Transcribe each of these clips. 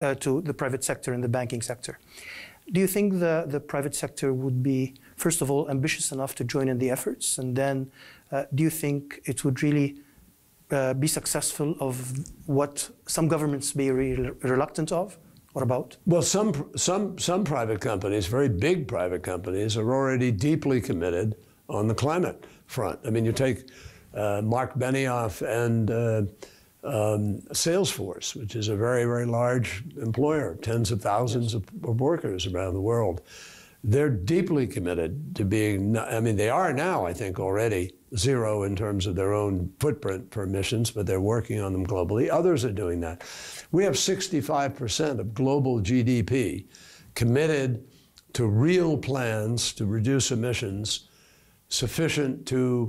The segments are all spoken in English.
uh, to the private sector and the banking sector. Do you think the, the private sector would be, first of all, ambitious enough to join in the efforts? And then uh, do you think it would really uh, be successful of what some governments be re reluctant of or about? Well, some, some, some private companies, very big private companies, are already deeply committed on the climate front. I mean, you take uh, Mark Benioff and uh, um, Salesforce, which is a very, very large employer, tens of thousands yes. of, workers around the world. They're deeply committed to being, I mean, they are now, I think, already zero in terms of their own footprint for emissions, but they're working on them globally. Others are doing that. We have 65% of global GDP committed to real plans to reduce emissions sufficient to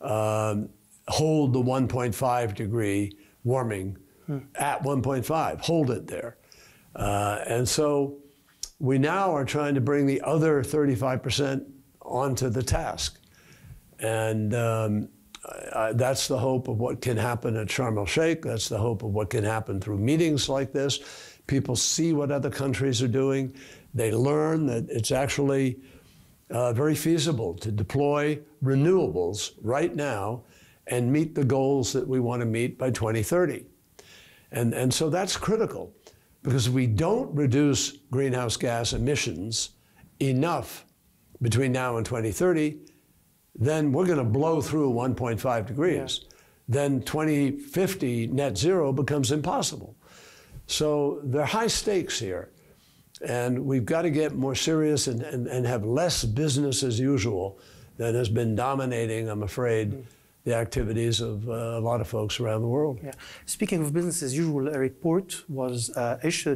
um, hold the 1.5 degree warming hmm. at 1.5, hold it there. Uh, and so we now are trying to bring the other 35% onto the task. And um, I, I, that's the hope of what can happen at Sharm el Sheikh. That's the hope of what can happen through meetings like this. People see what other countries are doing. They learn that it's actually uh, very feasible to deploy renewables right now and meet the goals that we want to meet by 2030. And, and so that's critical because we don't reduce greenhouse gas emissions enough between now and 2030, then we're going to blow through 1.5 degrees. Yeah. Then 2050 net zero becomes impossible. So there are high stakes here. And we've got to get more serious and, and, and have less business as usual that has been dominating, I'm afraid. Mm -hmm the activities of uh, a lot of folks around the world. Yeah. Speaking of business as usual, a report was uh, issued